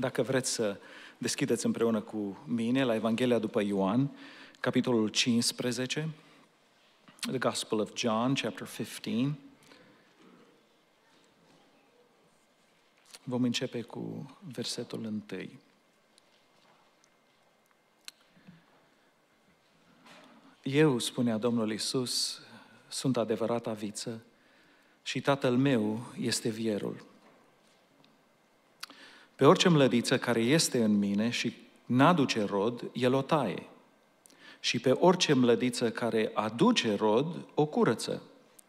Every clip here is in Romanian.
Dacă vreți să deschideți împreună cu mine la Evanghelia după Ioan, capitolul 15, The Gospel of John, chapter 15. Vom începe cu versetul 1. Eu, spunea Domnul Isus, sunt adevărata viță și tatăl meu este vierul. Pe orice mlădiță care este în mine și n-aduce rod, el o taie. Și pe orice mlădiță care aduce rod, o curăță,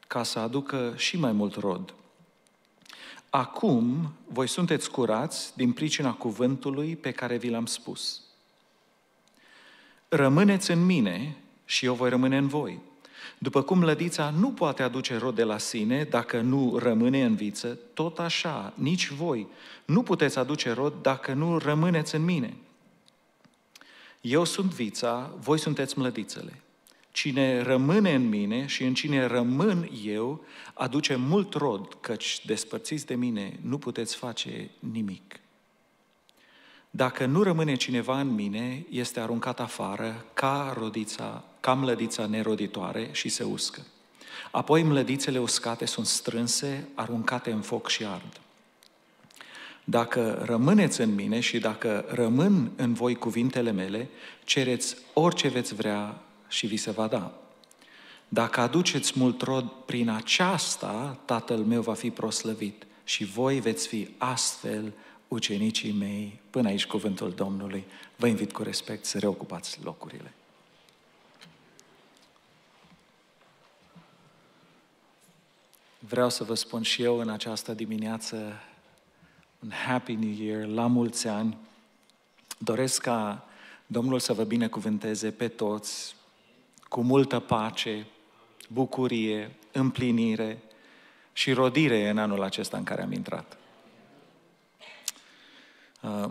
ca să aducă și mai mult rod. Acum voi sunteți curați din pricina cuvântului pe care vi l-am spus. Rămâneți în mine și eu voi rămâne în voi. După cum lădița nu poate aduce rod de la sine dacă nu rămâne în viță, tot așa, nici voi nu puteți aduce rod dacă nu rămâneți în mine. Eu sunt vița, voi sunteți mlădițele. Cine rămâne în mine și în cine rămân eu, aduce mult rod, căci despărțiți de mine nu puteți face nimic. Dacă nu rămâne cineva în mine, este aruncat afară ca rodița ca mlădița neroditoare și se uscă. Apoi mlădițele uscate sunt strânse, aruncate în foc și ard. Dacă rămâneți în mine și dacă rămân în voi cuvintele mele, cereți orice veți vrea și vi se va da. Dacă aduceți mult rod prin aceasta, Tatăl meu va fi proslăvit și voi veți fi astfel ucenicii mei. Până aici cuvântul Domnului. Vă invit cu respect să reocupați locurile. vreau să vă spun și eu în această dimineață un Happy New Year, la mulți ani. Doresc ca Domnul să vă binecuvânteze pe toți cu multă pace, bucurie, împlinire și rodire în anul acesta în care am intrat. Uh,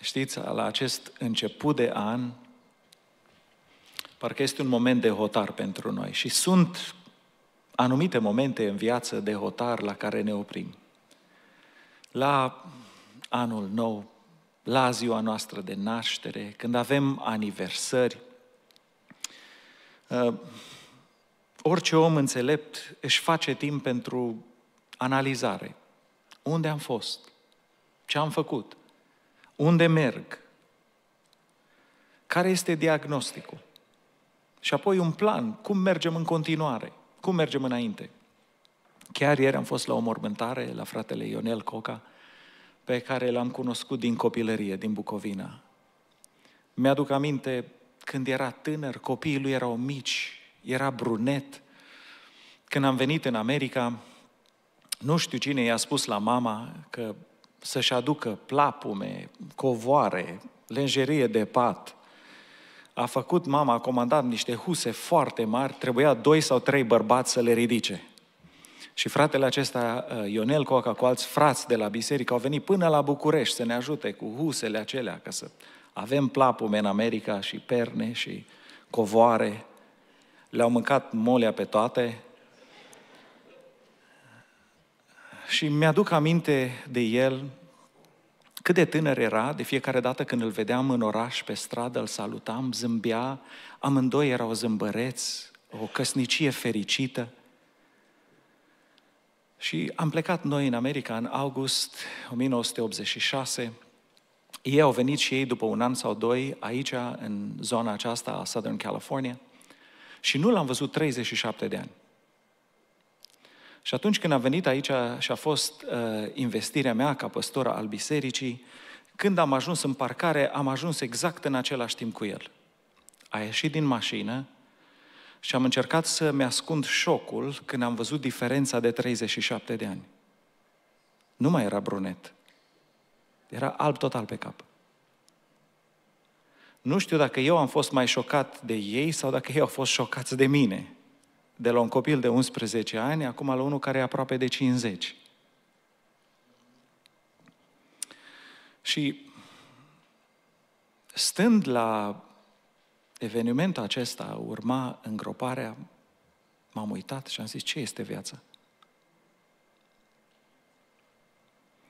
știți, la acest început de an, parcă este un moment de hotar pentru noi și sunt anumite momente în viață de hotar la care ne oprim. La anul nou, la ziua noastră de naștere, când avem aniversări, uh, orice om înțelept își face timp pentru analizare. Unde am fost? Ce am făcut? Unde merg? Care este diagnosticul? Și apoi un plan, cum mergem în continuare. Cum mergem înainte? Chiar ieri am fost la o mormântare la fratele Ionel Coca, pe care l-am cunoscut din copilărie, din Bucovina. Mi-aduc aminte când era tânăr, copiii lui erau mici, era brunet. Când am venit în America, nu știu cine i-a spus la mama că să-și aducă plapume, covoare, lenjerie de pat – a făcut mama, a comandat niște huse foarte mari, trebuia doi sau trei bărbați să le ridice. Și fratele acesta, uh, Ionel Coaca, cu alți frați de la biserică, au venit până la București să ne ajute cu husele acelea, ca să avem plapume în America și perne și covoare. Le-au mâncat molea pe toate. Și mi-aduc aminte de el cât de tânăr era, de fiecare dată când îl vedeam în oraș, pe stradă, îl salutam, zâmbea, amândoi erau zâmbăreți, o căsnicie fericită. Și am plecat noi în America în august 1986. Ei au venit și ei după un an sau doi aici, în zona aceasta a Southern California. Și nu l-am văzut 37 de ani. Și atunci când am venit aici și a fost uh, investirea mea ca păstor al bisericii, când am ajuns în parcare, am ajuns exact în același timp cu el. A ieșit din mașină și am încercat să-mi ascund șocul când am văzut diferența de 37 de ani. Nu mai era brunet. Era alb total pe cap. Nu știu dacă eu am fost mai șocat de ei sau dacă ei au fost șocați de mine de la un copil de 11 ani, acum la unul care e aproape de 50. Și stând la evenimentul acesta, urma îngroparea, m-am uitat și am zis, ce este viața?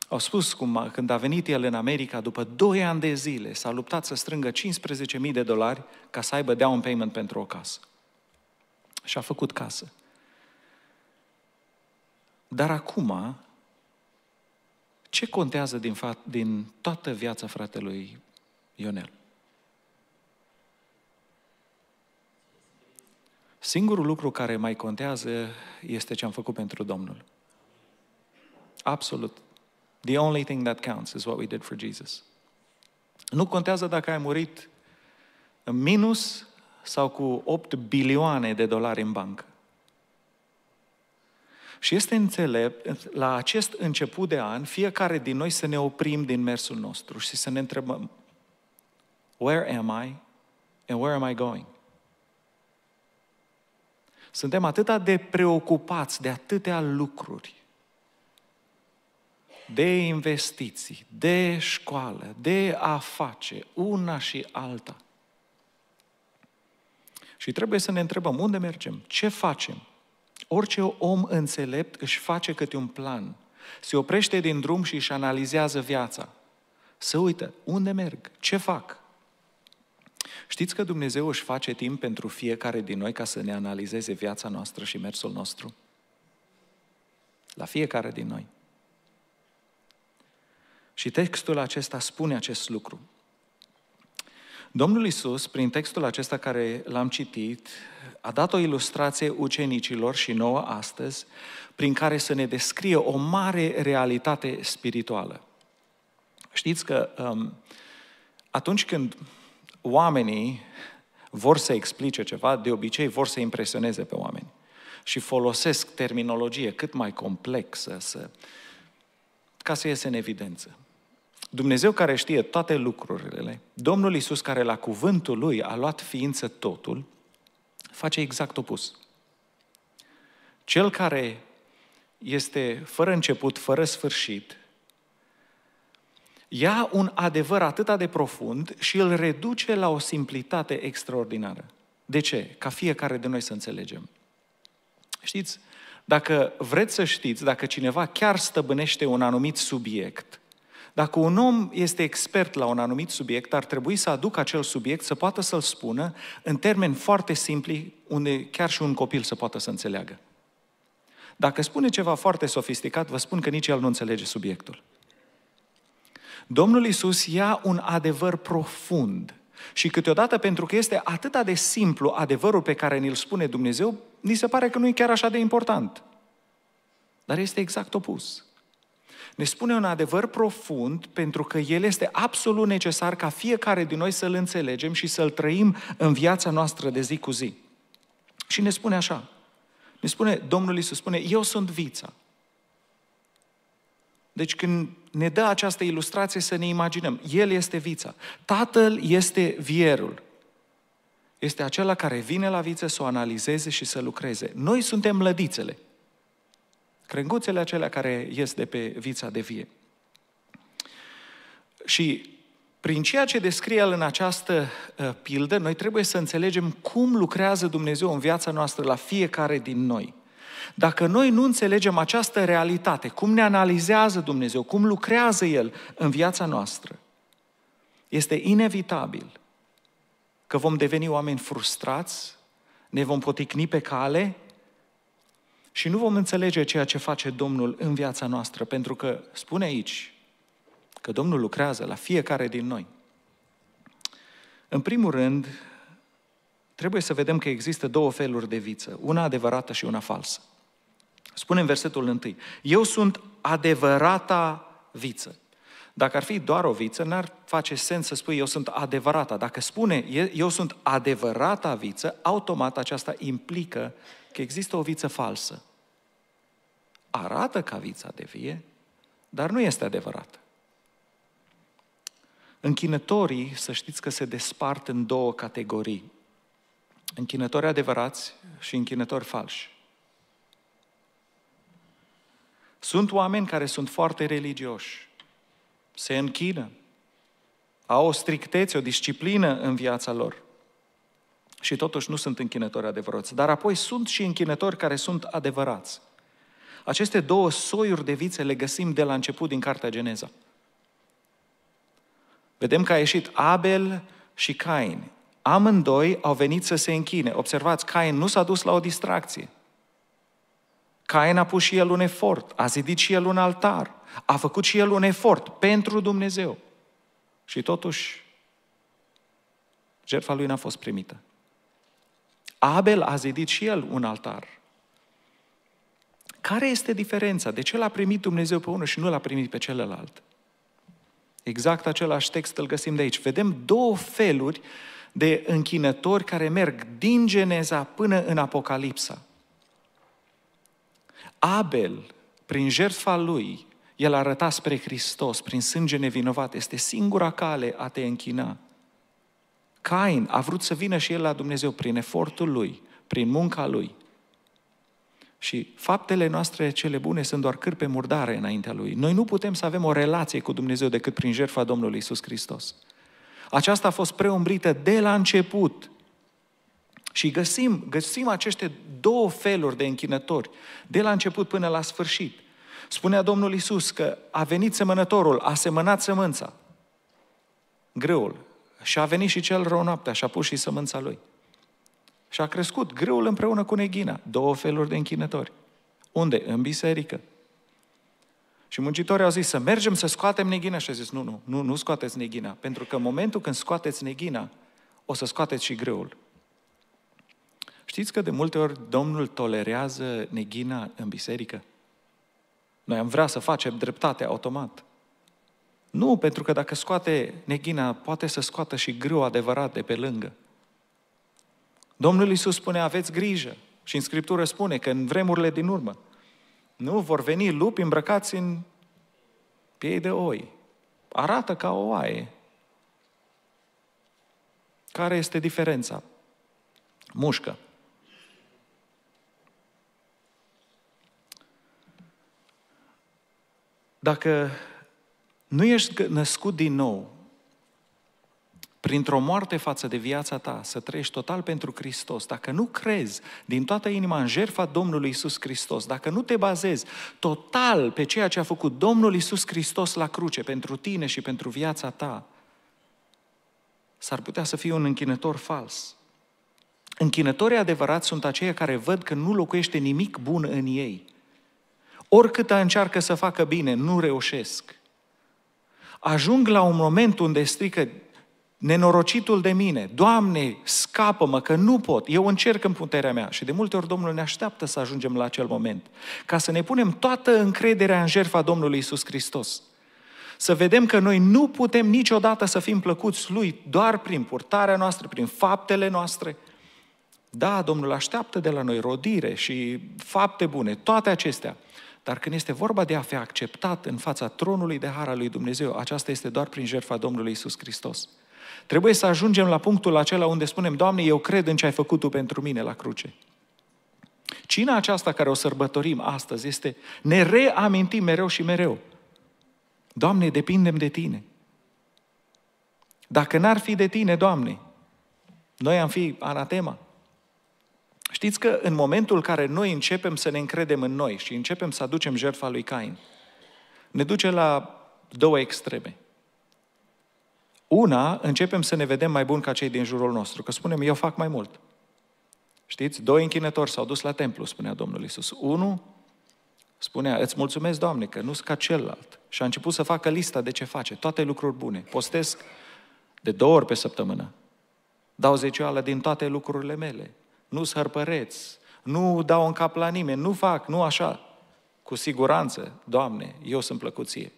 Au spus cum când a venit el în America, după 2 ani de zile, s-a luptat să strângă 15.000 de dolari ca să aibă down payment pentru o casă și a făcut casă. Dar acum, ce contează din, fa- din toată viața fratelui Ionel? Singurul lucru care mai contează este ce am făcut pentru Domnul. Absolut. The only thing that counts is what we did for Jesus. Nu contează dacă ai murit în minus sau cu 8 bilioane de dolari în bancă. Și este înțelept la acest început de an fiecare din noi să ne oprim din mersul nostru și să ne întrebăm Where am I and where am I going? Suntem atât de preocupați de atâtea lucruri, de investiții, de școală, de face una și alta – și trebuie să ne întrebăm unde mergem, ce facem. Orice om înțelept își face câte un plan. Se oprește din drum și își analizează viața. Să uită unde merg, ce fac. Știți că Dumnezeu își face timp pentru fiecare din noi ca să ne analizeze viața noastră și mersul nostru? La fiecare din noi. Și textul acesta spune acest lucru. Domnul Isus, prin textul acesta care l-am citit, a dat o ilustrație ucenicilor și nouă astăzi, prin care să ne descrie o mare realitate spirituală. Știți că um, atunci când oamenii vor să explice ceva, de obicei vor să impresioneze pe oameni și folosesc terminologie cât mai complexă să, ca să iese în evidență. Dumnezeu care știe toate lucrurile, Domnul Isus care la cuvântul lui a luat ființă totul, face exact opus. Cel care este fără început, fără sfârșit, ia un adevăr atât de profund și îl reduce la o simplitate extraordinară. De ce? Ca fiecare de noi să înțelegem. Știți, dacă vreți să știți, dacă cineva chiar stăbânește un anumit subiect, dacă un om este expert la un anumit subiect, ar trebui să aducă acel subiect, să poată să-l spună în termeni foarte simpli, unde chiar și un copil să poată să înțeleagă. Dacă spune ceva foarte sofisticat, vă spun că nici el nu înțelege subiectul. Domnul Isus ia un adevăr profund și câteodată, pentru că este atât de simplu adevărul pe care ni-l spune Dumnezeu, ni se pare că nu e chiar așa de important. Dar este exact opus ne spune un adevăr profund pentru că el este absolut necesar ca fiecare din noi să-l înțelegem și să-l trăim în viața noastră de zi cu zi. Și ne spune așa, ne spune, Domnul Iisus spune, eu sunt vița. Deci când ne dă această ilustrație să ne imaginăm, El este vița, Tatăl este vierul. Este acela care vine la viță să o analizeze și să lucreze. Noi suntem lădițele crenguțele acelea care ies de pe vița de vie. Și prin ceea ce descrie el în această uh, pildă, noi trebuie să înțelegem cum lucrează Dumnezeu în viața noastră la fiecare din noi. Dacă noi nu înțelegem această realitate, cum ne analizează Dumnezeu, cum lucrează El în viața noastră, este inevitabil că vom deveni oameni frustrați, ne vom poticni pe cale și nu vom înțelege ceea ce face Domnul în viața noastră, pentru că spune aici că Domnul lucrează la fiecare din noi. În primul rând, trebuie să vedem că există două feluri de viță, una adevărată și una falsă. Spune în versetul 1, eu sunt adevărata viță. Dacă ar fi doar o viță, n-ar face sens să spui eu sunt adevărata. Dacă spune eu sunt adevărata viță, automat aceasta implică că există o viță falsă arată ca vița de vie, dar nu este adevărată. Închinătorii, să știți că se despart în două categorii. Închinători adevărați și închinători falși. Sunt oameni care sunt foarte religioși, se închină, au o strictețe, o disciplină în viața lor și totuși nu sunt închinători adevărați. Dar apoi sunt și închinători care sunt adevărați. Aceste două soiuri de vițe le găsim de la început din Cartea Geneza. Vedem că a ieșit Abel și Cain. Amândoi au venit să se închine. Observați, Cain nu s-a dus la o distracție. Cain a pus și el un efort, a zidit și el un altar, a făcut și el un efort pentru Dumnezeu. Și totuși, jertfa lui n-a fost primită. Abel a zidit și el un altar care este diferența? De ce l-a primit Dumnezeu pe unul și nu l-a primit pe celălalt? Exact același text îl găsim de aici. Vedem două feluri de închinători care merg din Geneza până în Apocalipsa. Abel, prin jertfa lui, el arăta spre Hristos, prin sânge nevinovat, este singura cale a te închina. Cain a vrut să vină și el la Dumnezeu prin efortul lui, prin munca lui. Și faptele noastre cele bune sunt doar cârpe murdare înaintea Lui. Noi nu putem să avem o relație cu Dumnezeu decât prin jertfa Domnului Isus Hristos. Aceasta a fost preumbrită de la început. Și găsim, găsim aceste două feluri de închinători, de la început până la sfârșit. Spunea Domnul Isus că a venit semănătorul, a semănat sămânța, greul, și a venit și cel rău noaptea și a pus și sămânța lui. Și a crescut grâul împreună cu neghina, două feluri de închinători. Unde? În biserică. Și muncitorii au zis să mergem să scoatem neghina și a zis nu, nu, nu, nu scoateți neghina, pentru că în momentul când scoateți neghina, o să scoateți și greul. Știți că de multe ori Domnul tolerează neghina în biserică? Noi am vrea să facem dreptate automat. Nu, pentru că dacă scoate neghina, poate să scoată și greu adevărat de pe lângă. Domnul Iisus spune, aveți grijă. Și în Scriptură spune că în vremurile din urmă, nu vor veni lupi îmbrăcați în piei de oi. Arată ca o oaie. Care este diferența? Mușcă. Dacă nu ești născut din nou, printr-o moarte față de viața ta, să trăiești total pentru Hristos, dacă nu crezi din toată inima în jertfa Domnului Isus Hristos, dacă nu te bazezi total pe ceea ce a făcut Domnul Isus Hristos la cruce pentru tine și pentru viața ta, s-ar putea să fii un închinător fals. Închinătorii adevărați sunt aceia care văd că nu locuiește nimic bun în ei. Oricât încearcă să facă bine, nu reușesc. Ajung la un moment unde strică nenorocitul de mine, Doamne, scapă-mă că nu pot, eu încerc în puterea mea. Și de multe ori Domnul ne așteaptă să ajungem la acel moment, ca să ne punem toată încrederea în jertfa Domnului Isus Hristos. Să vedem că noi nu putem niciodată să fim plăcuți Lui doar prin purtarea noastră, prin faptele noastre. Da, Domnul așteaptă de la noi rodire și fapte bune, toate acestea. Dar când este vorba de a fi acceptat în fața tronului de har al lui Dumnezeu, aceasta este doar prin jertfa Domnului Isus Hristos. Trebuie să ajungem la punctul acela unde spunem, Doamne, eu cred în ce ai făcut Tu pentru mine la cruce. Cina aceasta care o sărbătorim astăzi este, ne reamintim mereu și mereu. Doamne, depindem de Tine. Dacă n-ar fi de Tine, Doamne, noi am fi anatema. Știți că în momentul în care noi începem să ne încredem în noi și începem să aducem jertfa lui Cain, ne duce la două extreme – una, începem să ne vedem mai bun ca cei din jurul nostru, că spunem, eu fac mai mult. Știți, doi închinători s-au dus la templu, spunea Domnul Isus. Unul spunea, îți mulțumesc, Doamne, că nu-s ca celălalt. Și a început să facă lista de ce face, toate lucruri bune. Postez de două ori pe săptămână. Dau zecioală din toate lucrurile mele. Nu sărpăreți, nu dau în cap la nimeni, nu fac, nu așa. Cu siguranță, Doamne, eu sunt plăcuție.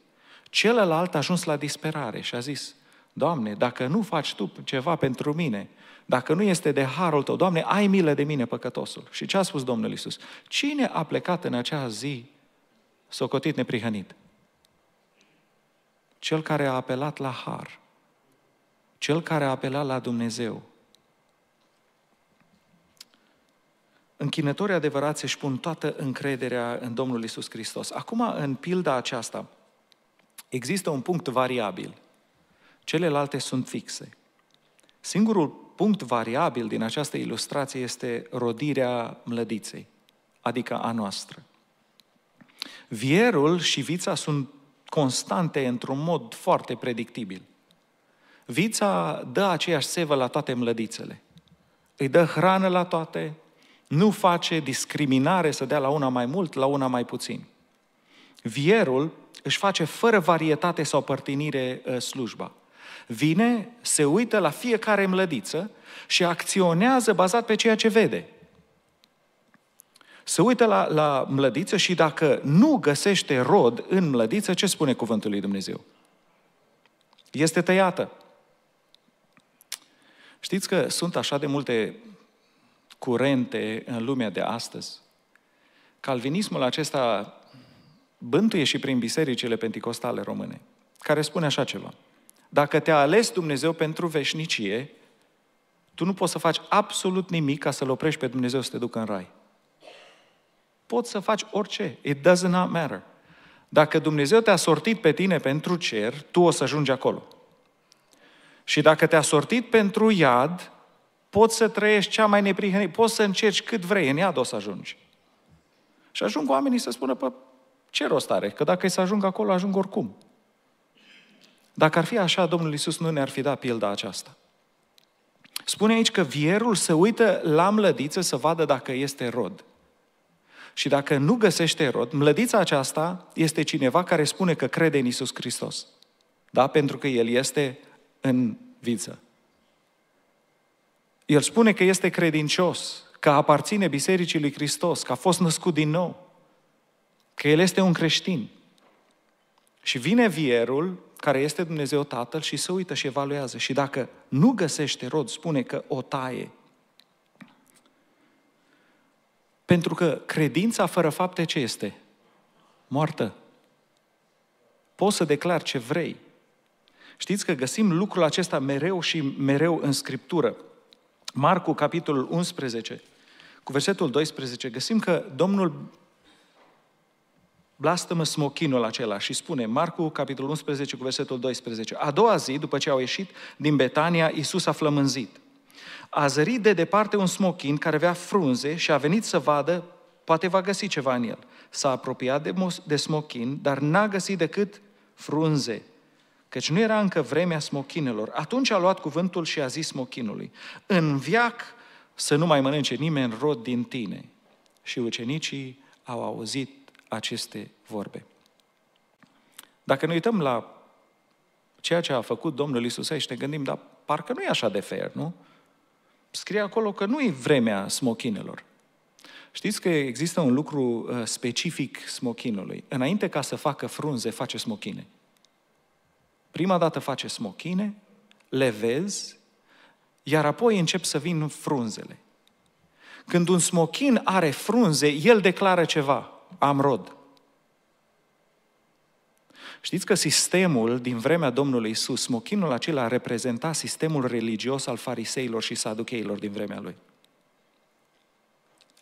Celălalt a ajuns la disperare și a zis, Doamne, dacă nu faci Tu ceva pentru mine, dacă nu este de harul Tău, Doamne, ai milă de mine, păcătosul. Și ce a spus Domnul Isus? Cine a plecat în acea zi socotit neprihănit? Cel care a apelat la har. Cel care a apelat la Dumnezeu. Închinătorii adevărați își pun toată încrederea în Domnul Isus Hristos. Acum, în pilda aceasta, există un punct variabil – Celelalte sunt fixe. Singurul punct variabil din această ilustrație este rodirea mlădiței, adică a noastră. Vierul și vița sunt constante într-un mod foarte predictibil. Vița dă aceeași sevă la toate mlădițele. Îi dă hrană la toate, nu face discriminare să dea la una mai mult, la una mai puțin. Vierul își face fără varietate sau părtinire ă, slujba. Vine, se uită la fiecare mlădiță și acționează bazat pe ceea ce vede. Se uită la, la mlădiță și dacă nu găsește rod în mlădiță, ce spune cuvântul lui Dumnezeu? Este tăiată. Știți că sunt așa de multe curente în lumea de astăzi. Calvinismul acesta bântuie și prin bisericile penticostale române, care spune așa ceva. Dacă te-a ales Dumnezeu pentru veșnicie, tu nu poți să faci absolut nimic ca să-L oprești pe Dumnezeu să te ducă în rai. Poți să faci orice. It does not matter. Dacă Dumnezeu te-a sortit pe tine pentru cer, tu o să ajungi acolo. Și dacă te-a sortit pentru iad, poți să trăiești cea mai neprihănită, poți să încerci cât vrei, în iad o să ajungi. Și ajung oamenii să spună, pe ce rost are? Că dacă e să ajung acolo, ajung oricum. Dacă ar fi așa, Domnul Iisus nu ne-ar fi dat pilda aceasta. Spune aici că vierul se uită la mlădiță să vadă dacă este rod. Și dacă nu găsește rod, mlădița aceasta este cineva care spune că crede în Isus Hristos. Da? Pentru că el este în viță. El spune că este credincios, că aparține Bisericii lui Hristos, că a fost născut din nou, că el este un creștin. Și vine vierul care este Dumnezeu Tatăl și se uită și evaluează. Și dacă nu găsește rod, spune că o taie. Pentru că credința fără fapte ce este? Moartă. Poți să declar ce vrei. Știți că găsim lucrul acesta mereu și mereu în Scriptură. Marcu, capitolul 11, cu versetul 12, găsim că Domnul blastă-mă smochinul acela și spune, Marcu, capitolul 11, cu versetul 12. A doua zi, după ce au ieșit din Betania, Iisus a flămânzit. A zărit de departe un smochin care avea frunze și a venit să vadă, poate va găsi ceva în el. S-a apropiat de, de smochin, dar n-a găsit decât frunze, căci nu era încă vremea smochinelor. Atunci a luat cuvântul și a zis smochinului, în viac să nu mai mănânce nimeni rod din tine. Și ucenicii au auzit aceste vorbe. Dacă ne uităm la ceea ce a făcut Domnul Isus aici, ne gândim, dar parcă nu e așa de fair, nu? Scrie acolo că nu e vremea smochinelor. Știți că există un lucru uh, specific smochinului. Înainte ca să facă frunze, face smochine. Prima dată face smochine, le vezi, iar apoi încep să vin frunzele. Când un smochin are frunze, el declară ceva am rod. Știți că sistemul din vremea Domnului Isus, smochinul acela reprezenta sistemul religios al fariseilor și saducheilor din vremea lui.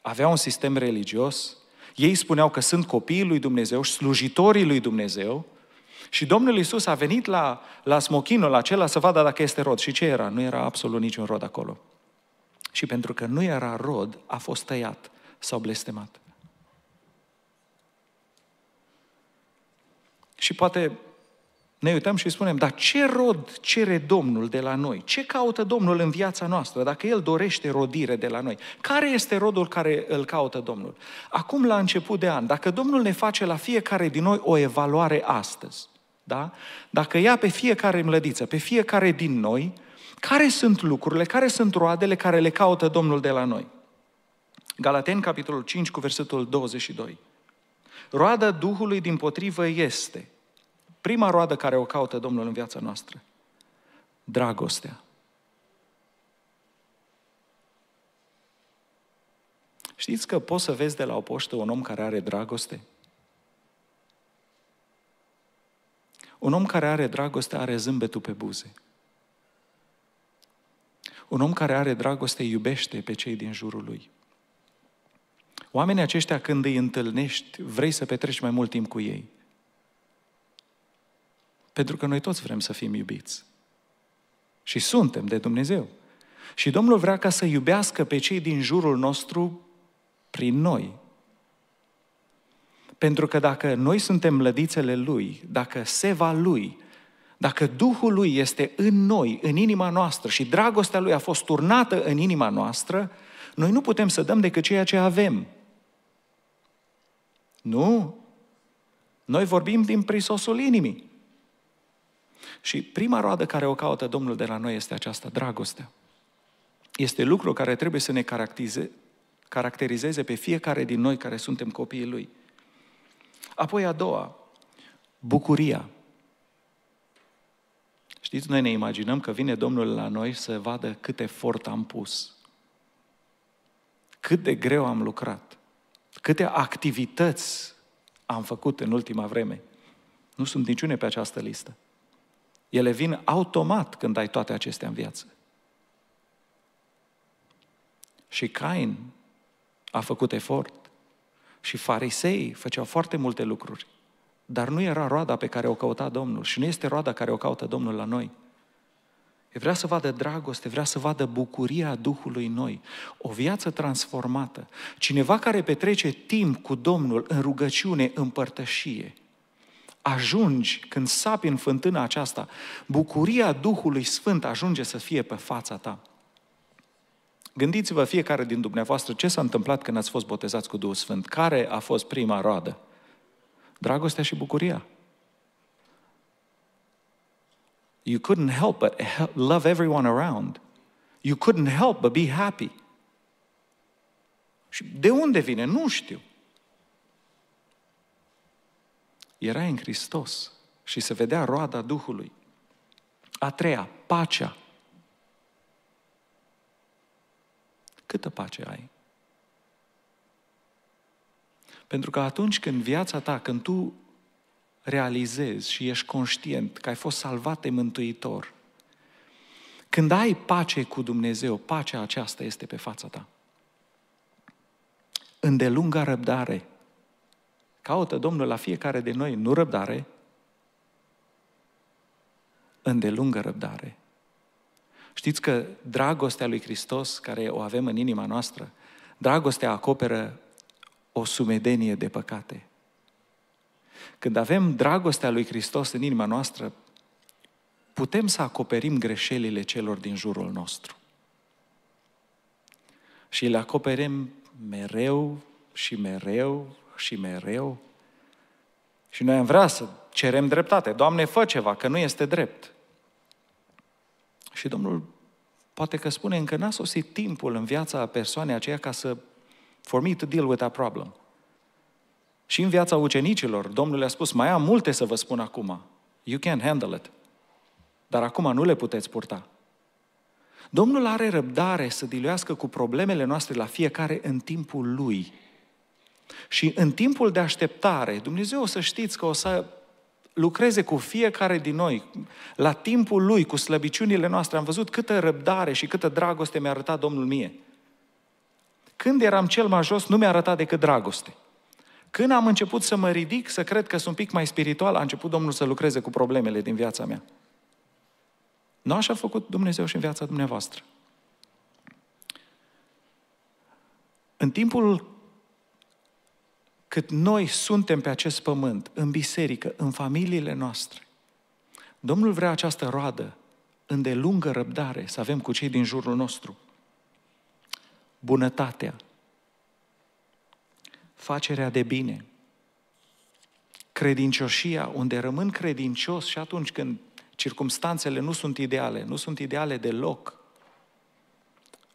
Avea un sistem religios, ei spuneau că sunt copiii lui Dumnezeu și slujitorii lui Dumnezeu și Domnul Isus a venit la, la smochinul acela să vadă dacă este rod. Și ce era? Nu era absolut niciun rod acolo. Și pentru că nu era rod, a fost tăiat sau blestemat. Și poate ne uităm și spunem, dar ce rod cere Domnul de la noi? Ce caută Domnul în viața noastră, dacă El dorește rodire de la noi? Care este rodul care îl caută Domnul? Acum, la început de an, dacă Domnul ne face la fiecare din noi o evaluare astăzi, da? dacă ia pe fiecare mlădiță, pe fiecare din noi, care sunt lucrurile, care sunt roadele care le caută Domnul de la noi? Galaten, capitolul 5, cu versetul 22. Roada Duhului din potrivă este prima roadă care o caută Domnul în viața noastră. Dragostea. Știți că poți să vezi de la o poștă un om care are dragoste? Un om care are dragoste are zâmbetul pe buze. Un om care are dragoste iubește pe cei din jurul lui. Oamenii aceștia, când îi întâlnești, vrei să petreci mai mult timp cu ei. Pentru că noi toți vrem să fim iubiți. Și suntem de Dumnezeu. Și Domnul vrea ca să iubească pe cei din jurul nostru prin noi. Pentru că dacă noi suntem lădițele Lui, dacă seva Lui, dacă Duhul Lui este în noi, în inima noastră și dragostea Lui a fost turnată în inima noastră, noi nu putem să dăm decât ceea ce avem. Nu. Noi vorbim din prisosul inimii. Și prima roadă care o caută Domnul de la noi este aceasta, dragoste. Este lucru care trebuie să ne caracterizeze pe fiecare din noi care suntem copiii Lui. Apoi a doua, bucuria. Știți, noi ne imaginăm că vine Domnul la noi să vadă cât efort am pus, cât de greu am lucrat. Câte activități am făcut în ultima vreme. Nu sunt niciune pe această listă. Ele vin automat când ai toate acestea în viață. Și Cain a făcut efort. Și fariseii făceau foarte multe lucruri. Dar nu era roada pe care o căuta Domnul și nu este roada care o caută Domnul la noi vrea să vadă dragoste, vrea să vadă bucuria Duhului noi, o viață transformată. Cineva care petrece timp cu Domnul în rugăciune, în părtășie, ajungi, când sapi în fântâna aceasta, bucuria Duhului Sfânt ajunge să fie pe fața ta. Gândiți-vă fiecare din dumneavoastră ce s-a întâmplat când ați fost botezați cu Duhul Sfânt. Care a fost prima roadă? Dragostea și bucuria. You couldn't help but love everyone around. You couldn't help but be happy. Și de unde vine? Nu știu. Era în Hristos și se vedea roada Duhului. A treia, pacea. Câtă pace ai? Pentru că atunci când viața ta, când tu realizezi și ești conștient că ai fost salvat de Mântuitor, când ai pace cu Dumnezeu, pacea aceasta este pe fața ta. Îndelunga răbdare. Caută Domnul la fiecare de noi, nu răbdare, îndelungă răbdare. Știți că dragostea lui Hristos, care o avem în inima noastră, dragostea acoperă o sumedenie de păcate. Când avem dragostea lui Hristos în inima noastră, putem să acoperim greșelile celor din jurul nostru. Și le acoperim mereu și mereu și mereu. Și noi am vrea să cerem dreptate. Doamne, fă ceva, că nu este drept. Și Domnul poate că spune încă n-a sosit timpul în viața persoanei aceea ca să for me to deal with that problem. Și în viața ucenicilor, Domnul le-a spus, mai am multe să vă spun acum. You can handle it. Dar acum nu le puteți purta. Domnul are răbdare să diluească cu problemele noastre la fiecare în timpul lui. Și în timpul de așteptare, Dumnezeu o să știți că o să lucreze cu fiecare din noi, la timpul lui, cu slăbiciunile noastre. Am văzut câtă răbdare și câtă dragoste mi-a arătat Domnul mie. Când eram cel mai jos, nu mi-a arătat decât dragoste. Când am început să mă ridic, să cred că sunt un pic mai spiritual, a început Domnul să lucreze cu problemele din viața mea. Nu așa a făcut Dumnezeu și în viața dumneavoastră. În timpul cât noi suntem pe acest pământ, în biserică, în familiile noastre, Domnul vrea această roadă îndelungă răbdare să avem cu cei din jurul nostru. Bunătatea, facerea de bine. Credincioșia, unde rămân credincios și atunci când circumstanțele nu sunt ideale, nu sunt ideale deloc.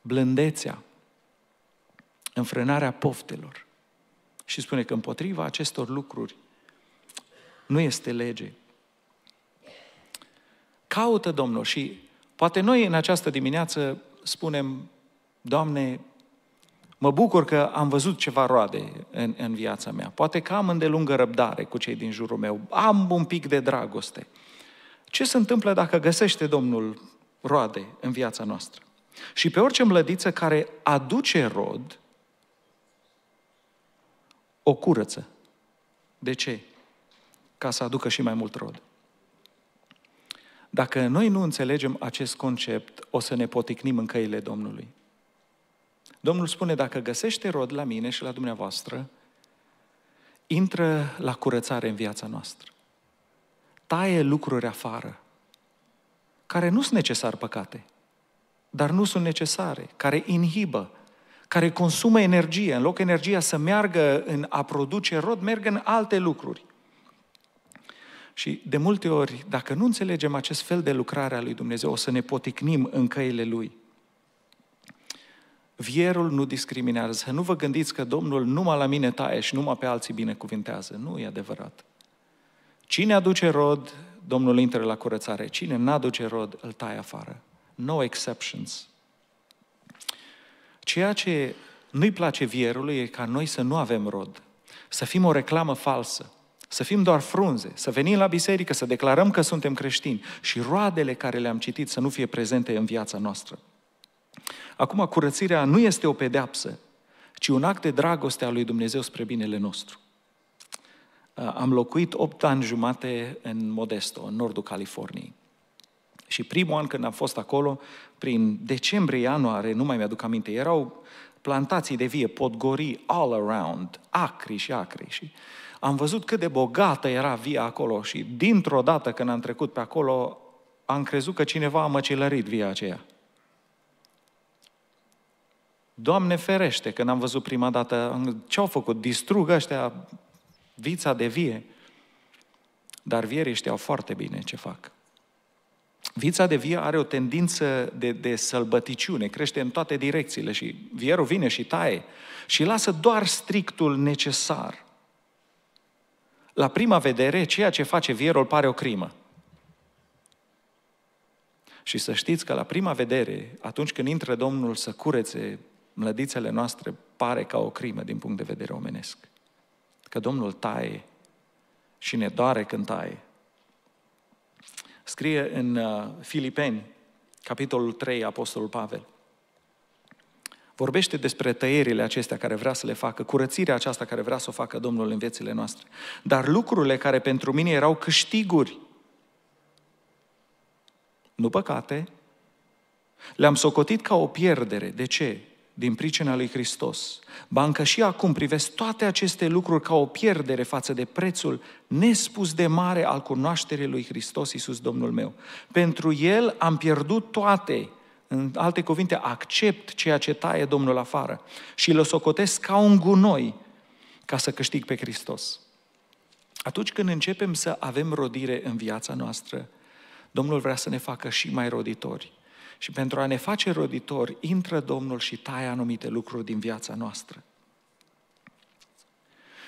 Blândețea, înfrânarea poftelor. Și spune că împotriva acestor lucruri nu este lege. Caută Domnul și poate noi în această dimineață spunem, Doamne, Mă bucur că am văzut ceva roade în, în viața mea. Poate că am îndelungă răbdare cu cei din jurul meu. Am un pic de dragoste. Ce se întâmplă dacă găsește Domnul roade în viața noastră? Și pe orice mlădiță care aduce rod, o curăță. De ce? Ca să aducă și mai mult rod. Dacă noi nu înțelegem acest concept, o să ne poticnim în căile Domnului. Domnul spune, dacă găsește rod la mine și la dumneavoastră, intră la curățare în viața noastră. Taie lucruri afară, care nu sunt necesar păcate, dar nu sunt necesare, care inhibă, care consumă energie. În loc energia să meargă în a produce rod, merg în alte lucruri. Și de multe ori, dacă nu înțelegem acest fel de lucrare a lui Dumnezeu, o să ne poticnim în căile lui. Vierul nu discriminează. Să nu vă gândiți că Domnul numai la mine taie și numai pe alții binecuvintează. Nu e adevărat. Cine aduce rod, Domnul intră la curățare. Cine n-aduce rod, îl taie afară. No exceptions. Ceea ce nu-i place vierului e ca noi să nu avem rod, să fim o reclamă falsă, să fim doar frunze, să venim la biserică, să declarăm că suntem creștini și roadele care le-am citit să nu fie prezente în viața noastră. Acum, curățirea nu este o pedeapsă, ci un act de dragoste a lui Dumnezeu spre binele nostru. Uh, am locuit 8 ani jumate în Modesto, în nordul Californiei. Și primul an când am fost acolo, prin decembrie-ianuarie, nu mai mi-aduc aminte, erau plantații de vie, podgorii all around, acri și acri. Și am văzut cât de bogată era via acolo și dintr-o dată când am trecut pe acolo, am crezut că cineva a măcelărit via aceea. Doamne ferește, când am văzut prima dată, ce-au făcut? Distrug ăștia vița de vie. Dar vierii știau foarte bine ce fac. Vița de vie are o tendință de, de sălbăticiune, crește în toate direcțiile și vierul vine și taie și lasă doar strictul necesar. La prima vedere, ceea ce face vierul pare o crimă. Și să știți că la prima vedere, atunci când intră Domnul să curețe mlădițele noastre pare ca o crimă din punct de vedere omenesc. Că Domnul taie și ne doare când taie. Scrie în uh, Filipeni, capitolul 3, Apostolul Pavel. Vorbește despre tăierile acestea care vrea să le facă, curățirea aceasta care vrea să o facă Domnul în viețile noastre. Dar lucrurile care pentru mine erau câștiguri, nu păcate, le-am socotit ca o pierdere. De ce? din pricina lui Hristos. Bancă și acum privesc toate aceste lucruri ca o pierdere față de prețul nespus de mare al cunoașterii lui Hristos, Iisus Domnul meu. Pentru El am pierdut toate, în alte cuvinte, accept ceea ce taie Domnul afară și îl socotesc ca un gunoi ca să câștig pe Hristos. Atunci când începem să avem rodire în viața noastră, Domnul vrea să ne facă și mai roditori și pentru a ne face roditori, intră Domnul și taie anumite lucruri din viața noastră.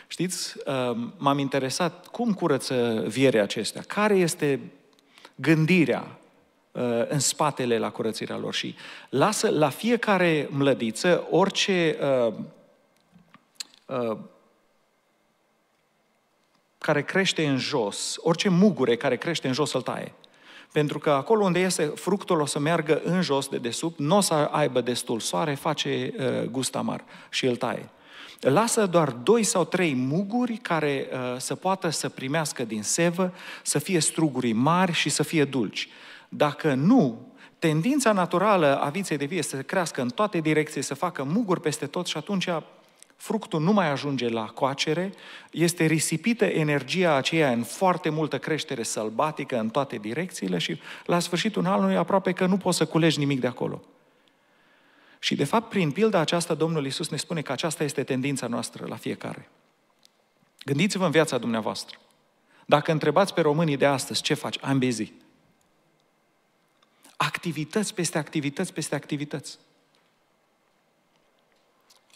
Știți, um, m-am interesat cum curăță vierea acestea, care este gândirea uh, în spatele la curățirea lor și lasă la fiecare mlădiță orice uh, uh, care crește în jos, orice mugure care crește în jos îl taie pentru că acolo unde este fructul o să meargă în jos de desubt, nu o să aibă destul soare, face uh, gust amar și îl taie. Lasă doar doi sau trei muguri care uh, să poată să primească din sevă, să fie struguri mari și să fie dulci. Dacă nu, tendința naturală a viței de vie este să crească în toate direcții, să facă muguri peste tot și atunci fructul nu mai ajunge la coacere, este risipită energia aceea în foarte multă creștere sălbatică în toate direcțiile și la sfârșitul anului aproape că nu poți să culegi nimic de acolo. Și de fapt, prin pilda aceasta, Domnul Iisus ne spune că aceasta este tendința noastră la fiecare. Gândiți-vă în viața dumneavoastră. Dacă întrebați pe românii de astăzi ce faci, am busy. Activități peste activități peste activități.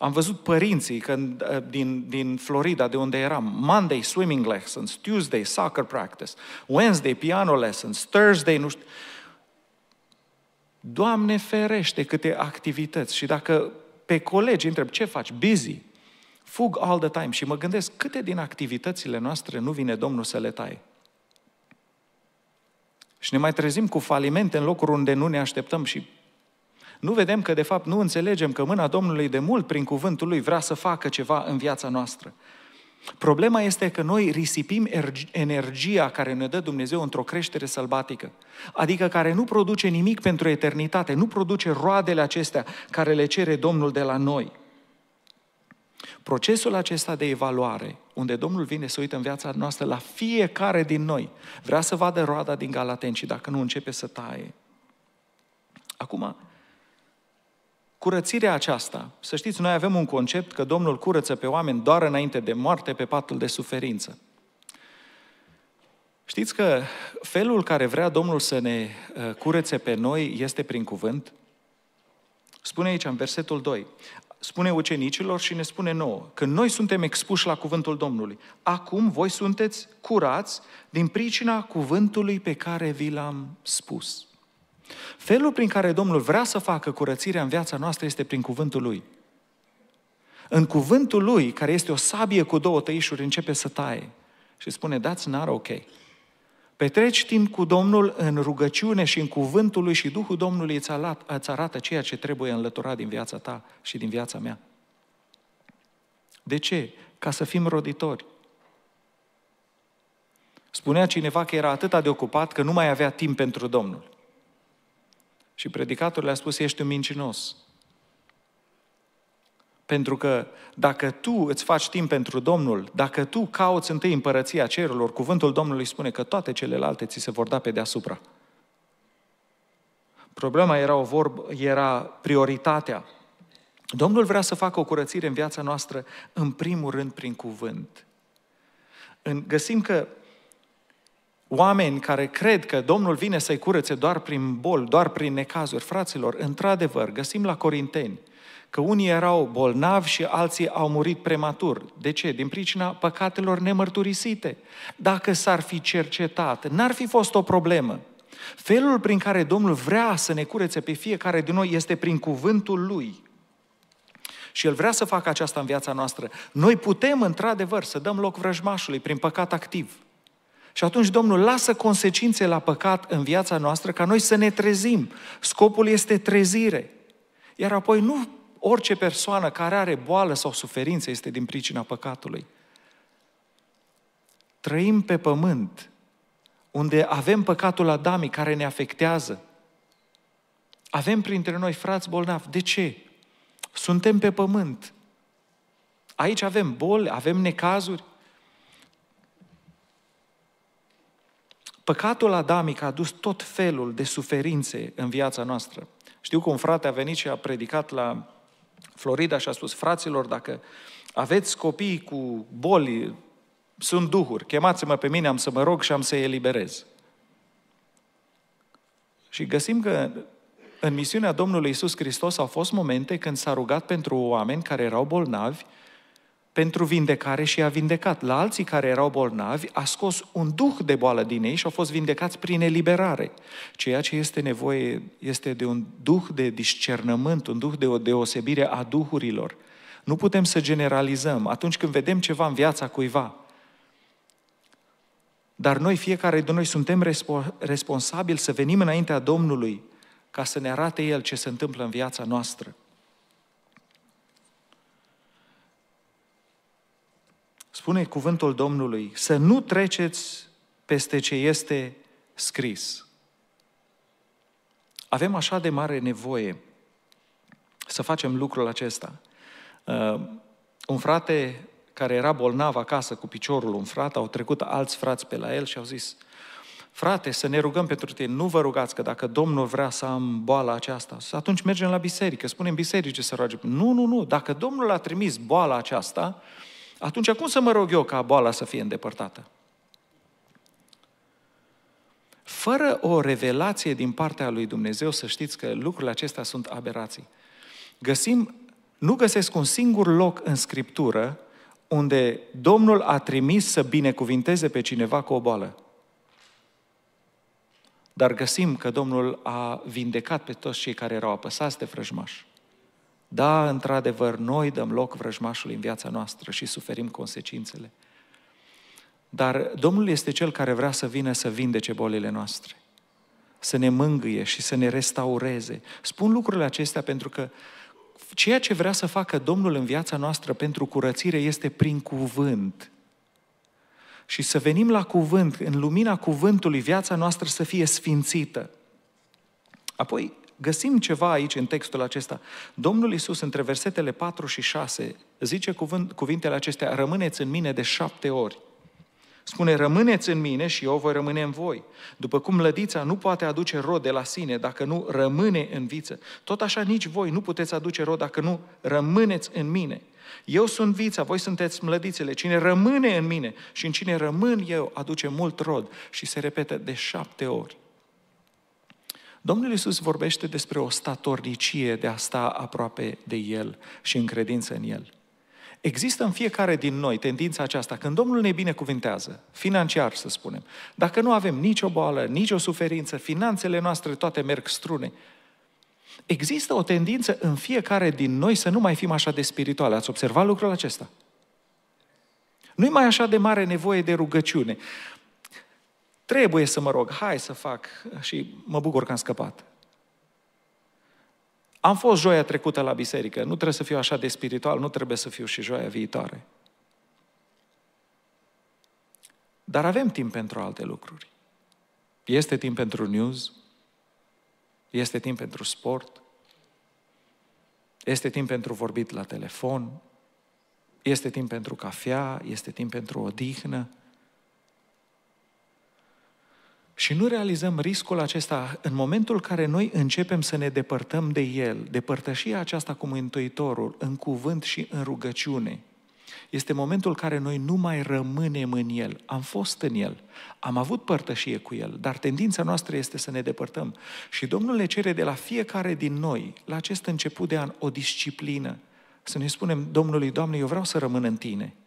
Am văzut părinții când, uh, din, din Florida, de unde eram, Monday swimming lessons, Tuesday soccer practice, Wednesday piano lessons, Thursday nu știu. Doamne ferește câte activități și dacă pe colegi întreb ce faci, busy, fug all the time și mă gândesc câte din activitățile noastre nu vine Domnul să le taie. Și ne mai trezim cu falimente în locuri unde nu ne așteptăm și nu vedem că, de fapt, nu înțelegem că mâna Domnului de mult, prin cuvântul lui, vrea să facă ceva în viața noastră. Problema este că noi risipim energia care ne dă Dumnezeu într-o creștere sălbatică, adică care nu produce nimic pentru eternitate, nu produce roadele acestea care le cere Domnul de la noi. Procesul acesta de evaluare, unde Domnul vine să uită în viața noastră la fiecare din noi, vrea să vadă roada din Galaten și dacă nu începe să taie. Acum, curățirea aceasta, să știți, noi avem un concept că Domnul curăță pe oameni doar înainte de moarte pe patul de suferință. Știți că felul care vrea Domnul să ne uh, curețe pe noi este prin cuvânt? Spune aici, în versetul 2, spune ucenicilor și ne spune nouă, că noi suntem expuși la cuvântul Domnului. Acum voi sunteți curați din pricina cuvântului pe care vi l-am spus. Felul prin care Domnul vrea să facă curățirea în viața noastră este prin cuvântul Lui. În cuvântul Lui, care este o sabie cu două tăișuri, începe să taie și spune, dați not ok. Petreci timp cu Domnul în rugăciune și în cuvântul Lui și Duhul Domnului îți, alat, îți arată ceea ce trebuie înlăturat din viața ta și din viața mea. De ce? Ca să fim roditori. Spunea cineva că era atât de ocupat că nu mai avea timp pentru Domnul. Și predicatorul le-a spus, ești un mincinos. Pentru că dacă tu îți faci timp pentru Domnul, dacă tu cauți întâi împărăția cerurilor, cuvântul Domnului spune că toate celelalte ți se vor da pe deasupra. Problema era, o vorbă, era prioritatea. Domnul vrea să facă o curățire în viața noastră, în primul rând, prin cuvânt. găsim că oameni care cred că Domnul vine să-i curățe doar prin bol, doar prin necazuri. Fraților, într-adevăr, găsim la Corinteni că unii erau bolnavi și alții au murit prematur. De ce? Din pricina păcatelor nemărturisite. Dacă s-ar fi cercetat, n-ar fi fost o problemă. Felul prin care Domnul vrea să ne curețe pe fiecare din noi este prin cuvântul Lui. Și El vrea să facă aceasta în viața noastră. Noi putem, într-adevăr, să dăm loc vrăjmașului prin păcat activ – și atunci Domnul lasă consecințe la păcat în viața noastră ca noi să ne trezim. Scopul este trezire. Iar apoi nu orice persoană care are boală sau suferință este din pricina păcatului. Trăim pe pământ unde avem păcatul Adamii care ne afectează. Avem printre noi frați bolnavi. De ce? Suntem pe pământ. Aici avem boli, avem necazuri, Păcatul adamic a adus tot felul de suferințe în viața noastră. Știu că un frate a venit și a predicat la Florida și a spus, fraților, dacă aveți copii cu boli, sunt duhuri, chemați-mă pe mine, am să mă rog și am să i eliberez. Și găsim că în misiunea Domnului Isus Hristos au fost momente când s-a rugat pentru oameni care erau bolnavi pentru vindecare și a vindecat. La alții care erau bolnavi, a scos un duh de boală din ei și au fost vindecați prin eliberare. Ceea ce este nevoie este de un duh de discernământ, un duh de o deosebire a duhurilor. Nu putem să generalizăm atunci când vedem ceva în viața cuiva. Dar noi, fiecare de noi, suntem respo- responsabili să venim înaintea Domnului ca să ne arate El ce se întâmplă în viața noastră. spune cuvântul Domnului, să nu treceți peste ce este scris. Avem așa de mare nevoie să facem lucrul acesta. Uh, un frate care era bolnav acasă cu piciorul un frate, au trecut alți frați pe la el și au zis, frate, să ne rugăm pentru tine, nu vă rugați că dacă Domnul vrea să am boala aceasta, atunci mergem la biserică, spunem biserică să roage. Nu, nu, nu, dacă Domnul a trimis boala aceasta, uh, atunci cum să mă rog eu ca boala să fie îndepărtată? Fără o revelație din partea lui Dumnezeu, să știți că lucrurile acestea sunt aberații. Găsim, nu găsesc un singur loc în Scriptură unde Domnul a trimis să binecuvinteze pe cineva cu o boală. Dar găsim că Domnul a vindecat pe toți cei care erau apăsați de frăjmași. Da, într-adevăr, noi dăm loc vrăjmașului în viața noastră și suferim consecințele. Dar Domnul este Cel care vrea să vină să vindece bolile noastre, să ne mângâie și să ne restaureze. Spun lucrurile acestea pentru că ceea ce vrea să facă Domnul în viața noastră pentru curățire este prin cuvânt. Și să venim la cuvânt, în lumina cuvântului, viața noastră să fie sfințită. Apoi, găsim ceva aici în textul acesta. Domnul Iisus, între versetele 4 și 6, zice cuvânt, cuvintele acestea, rămâneți în mine de șapte ori. Spune, rămâneți în mine și eu voi rămâne în voi. După cum lădița nu poate aduce rod de la sine dacă nu rămâne în viță, tot așa nici voi nu puteți aduce rod dacă nu rămâneți în mine. Eu sunt vița, voi sunteți mlădițele. Cine rămâne în mine și în cine rămân eu aduce mult rod. Și se repetă de șapte ori. Domnul Iisus vorbește despre o statornicie de a sta aproape de El și în credință în El. Există în fiecare din noi tendința aceasta, când Domnul ne binecuvintează, financiar să spunem, dacă nu avem nicio boală, nicio suferință, finanțele noastre toate merg strune, există o tendință în fiecare din noi să nu mai fim așa de spirituale. Ați observat lucrul acesta? Nu-i mai așa de mare nevoie de rugăciune. Trebuie să mă rog, hai să fac și mă bucur că am scăpat. Am fost joia trecută la biserică, nu trebuie să fiu așa de spiritual, nu trebuie să fiu și joia viitoare. Dar avem timp pentru alte lucruri. Este timp pentru news, este timp pentru sport, este timp pentru vorbit la telefon, este timp pentru cafea, este timp pentru odihnă, și nu realizăm riscul acesta în momentul în care noi începem să ne depărtăm de El, depărtășia aceasta cu Mântuitorul, în cuvânt și în rugăciune, este momentul în care noi nu mai rămânem în El. Am fost în El, am avut părtășie cu El, dar tendința noastră este să ne depărtăm. Și Domnul le cere de la fiecare din noi, la acest început de an, o disciplină, să ne spunem Domnului, Doamne, eu vreau să rămân în Tine –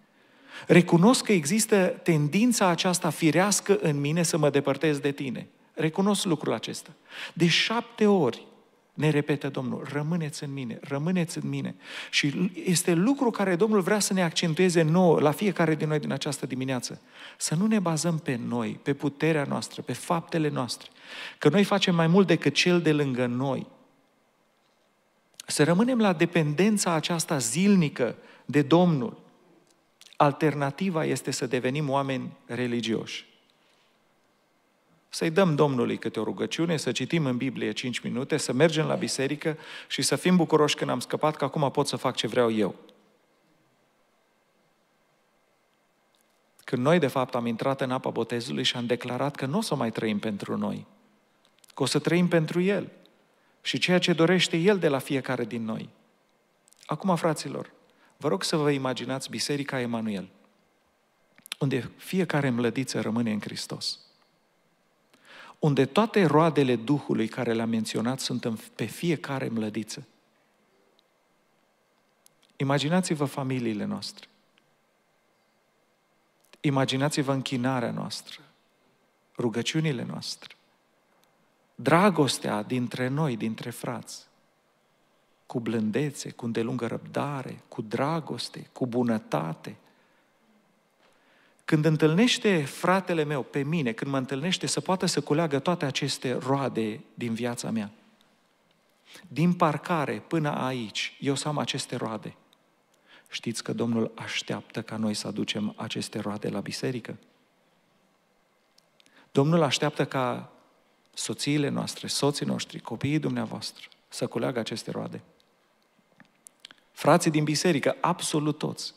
Recunosc că există tendința aceasta firească în mine să mă depărtez de tine. Recunosc lucrul acesta. De șapte ori ne repetă Domnul, rămâneți în mine, rămâneți în mine. Și este lucru care Domnul vrea să ne accentueze nouă, la fiecare din noi din această dimineață. Să nu ne bazăm pe noi, pe puterea noastră, pe faptele noastre. Că noi facem mai mult decât cel de lângă noi. Să rămânem la dependența aceasta zilnică de Domnul. Alternativa este să devenim oameni religioși. Să-i dăm Domnului câte o rugăciune, să citim în Biblie 5 minute, să mergem la biserică și să fim bucuroși când am scăpat, că acum pot să fac ce vreau eu. Când noi, de fapt, am intrat în apa botezului și am declarat că nu o să mai trăim pentru noi, că o să trăim pentru El și ceea ce dorește El de la fiecare din noi. Acum, fraților, Vă rog să vă imaginați Biserica Emanuel, unde fiecare mlădiță rămâne în Hristos. Unde toate roadele Duhului care le-am menționat sunt pe fiecare mlădiță. Imaginați-vă familiile noastre. Imaginați-vă închinarea noastră, rugăciunile noastre, dragostea dintre noi, dintre frați, cu blândețe, cu îndelungă răbdare, cu dragoste, cu bunătate. Când întâlnește fratele meu pe mine, când mă întâlnește, să poată să culeagă toate aceste roade din viața mea. Din parcare până aici, eu să am aceste roade. Știți că Domnul așteaptă ca noi să aducem aceste roade la biserică? Domnul așteaptă ca soțiile noastre, soții noștri, copiii dumneavoastră să culeagă aceste roade. Frații din biserică, absolut toți.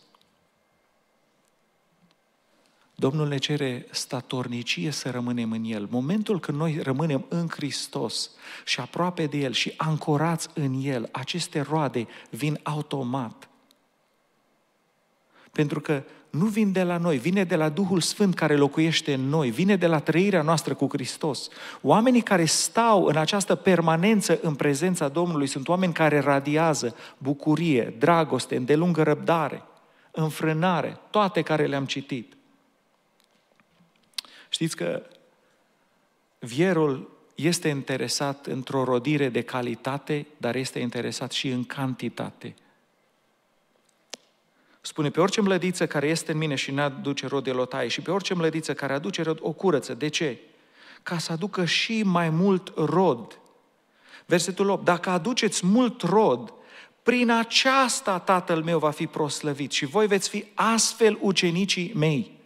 Domnul ne cere statornicie să rămânem în El. Momentul când noi rămânem în Hristos și aproape de El și ancorați în El, aceste roade vin automat. Pentru că nu vin de la noi, vine de la Duhul Sfânt care locuiește în noi, vine de la trăirea noastră cu Hristos. Oamenii care stau în această permanență în prezența Domnului sunt oameni care radiază bucurie, dragoste, îndelungă răbdare, înfrânare, toate care le-am citit. Știți că vierul este interesat într-o rodire de calitate, dar este interesat și în cantitate – Spune, pe orice mlădiță care este în mine și nu aduce rod de lotaie și pe orice mlădiță care aduce rod, o curăță. De ce? Ca să aducă și mai mult rod. Versetul 8. Dacă aduceți mult rod, prin aceasta Tatăl meu va fi proslăvit și voi veți fi astfel ucenicii mei.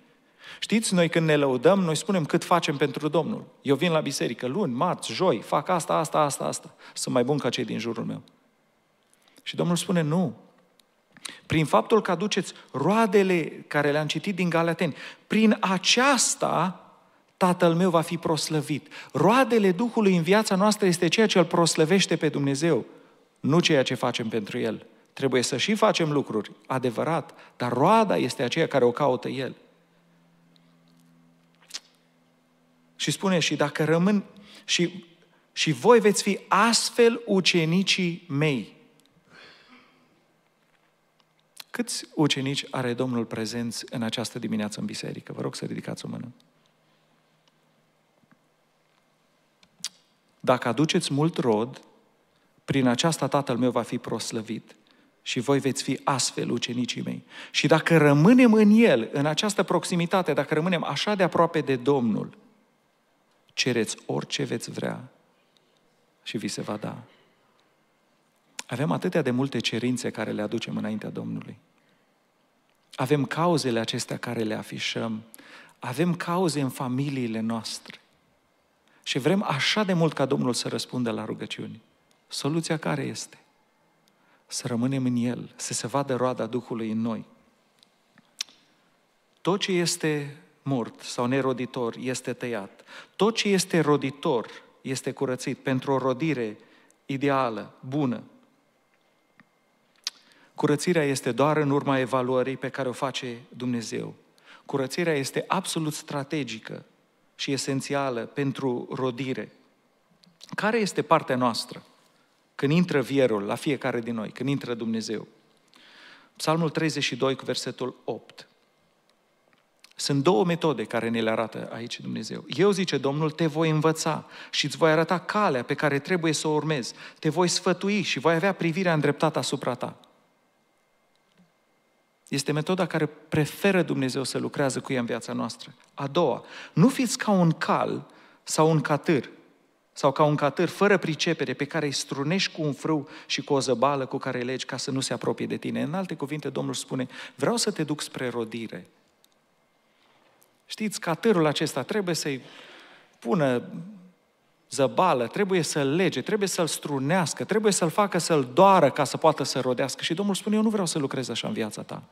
Știți, noi când ne lăudăm, noi spunem cât facem pentru Domnul. Eu vin la biserică luni, marți, joi, fac asta, asta, asta, asta. Sunt mai bun ca cei din jurul meu. Și Domnul spune, nu, prin faptul că aduceți roadele care le-am citit din Galateni, prin aceasta Tatăl meu va fi proslăvit. Roadele Duhului în viața noastră este ceea ce îl proslăvește pe Dumnezeu, nu ceea ce facem pentru El. Trebuie să și facem lucruri, adevărat, dar roada este aceea care o caută El. Și spune, și dacă rămân, și, și voi veți fi astfel ucenicii mei. Câți ucenici are Domnul prezenți în această dimineață în biserică? Vă rog să ridicați o mână. Dacă aduceți mult rod, prin aceasta Tatăl meu va fi proslăvit și voi veți fi astfel ucenicii mei. Și dacă rămânem în El, în această proximitate, dacă rămânem așa de aproape de Domnul, cereți orice veți vrea și vi se va da. Avem atâtea de multe cerințe care le aducem înaintea Domnului. Avem cauzele acestea care le afișăm. Avem cauze în familiile noastre. Și vrem așa de mult ca Domnul să răspundă la rugăciuni. Soluția care este? Să rămânem în El, să se vadă roada Duhului în noi. Tot ce este mort sau neroditor este tăiat. Tot ce este roditor este curățit pentru o rodire ideală, bună, Curățirea este doar în urma evaluării pe care o face Dumnezeu. Curățirea este absolut strategică și esențială pentru rodire. Care este partea noastră când intră vierul la fiecare din noi, când intră Dumnezeu? Psalmul 32 cu versetul 8. Sunt două metode care ne le arată aici Dumnezeu. Eu, zice Domnul, te voi învăța și îți voi arăta calea pe care trebuie să o urmezi. Te voi sfătui și voi avea privirea îndreptată asupra ta. Este metoda care preferă Dumnezeu să lucrează cu ea în viața noastră. A doua, nu fiți ca un cal sau un catâr, sau ca un catâr fără pricepere pe care îi strunești cu un frâu și cu o zăbală cu care legi ca să nu se apropie de tine. În alte cuvinte, Domnul spune, vreau să te duc spre rodire. Știți, catârul acesta trebuie să-i pună zăbală, trebuie să-l lege, trebuie să-l strunească, trebuie să-l facă să-l doară ca să poată să rodească. Și Domnul spune, eu nu vreau să lucrez așa în viața ta.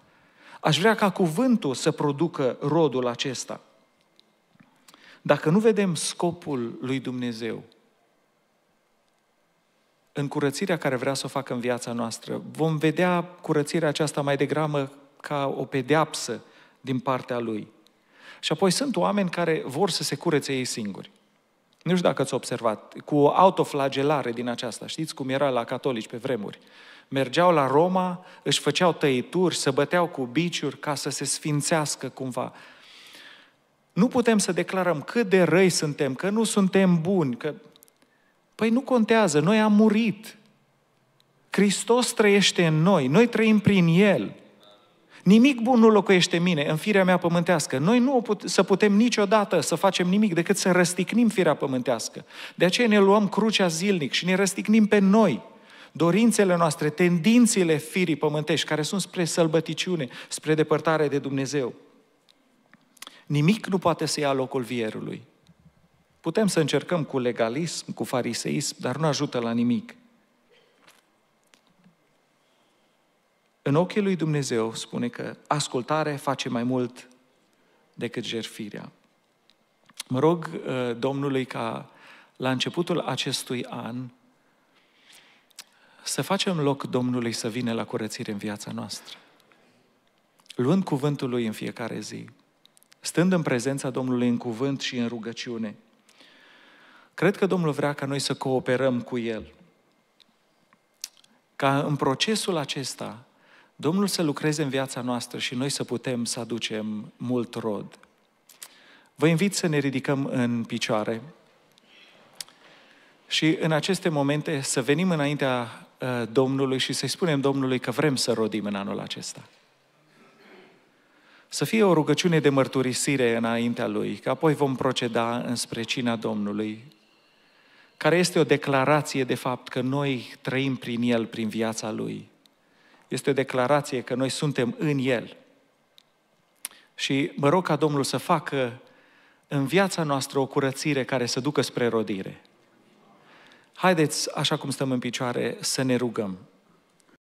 Aș vrea ca cuvântul să producă rodul acesta. Dacă nu vedem scopul lui Dumnezeu în curățirea care vrea să o facă în viața noastră, vom vedea curățirea aceasta mai degrabă ca o pedeapsă din partea lui. Și apoi sunt oameni care vor să se curețe ei singuri. Nu știu dacă ați observat, cu o autoflagelare din aceasta, știți cum era la catolici pe vremuri. Mergeau la Roma, își făceau tăituri, se băteau cu biciuri ca să se sfințească cumva. Nu putem să declarăm cât de răi suntem, că nu suntem buni, că... Păi nu contează, noi am murit. Hristos trăiește în noi, noi trăim prin El. Nimic bun nu locuiește în mine, în firea mea pământească. Noi nu put- să putem niciodată să facem nimic decât să răsticnim firea pământească. De aceea ne luăm crucea zilnic și ne răsticnim pe noi dorințele noastre, tendințele firii pământești, care sunt spre sălbăticiune, spre depărtare de Dumnezeu. Nimic nu poate să ia locul vierului. Putem să încercăm cu legalism, cu fariseism, dar nu ajută la nimic. În ochii lui Dumnezeu spune că ascultare face mai mult decât jerfirea. Mă rog uh, Domnului ca la începutul acestui an să facem loc Domnului să vină la curățire în viața noastră. Luând cuvântul Lui în fiecare zi, stând în prezența Domnului în cuvânt și în rugăciune, cred că Domnul vrea ca noi să cooperăm cu El. Ca în procesul acesta Domnul să lucreze în viața noastră și noi să putem să aducem mult rod. Vă invit să ne ridicăm în picioare și în aceste momente să venim înaintea uh, Domnului și să-i spunem Domnului că vrem să rodim în anul acesta. Să fie o rugăciune de mărturisire înaintea Lui, că apoi vom proceda înspre cina Domnului, care este o declarație de fapt că noi trăim prin El, prin viața Lui este o declarație că noi suntem în El. Și mă rog ca Domnul să facă în viața noastră o curățire care să ducă spre rodire. Haideți, așa cum stăm în picioare, să ne rugăm.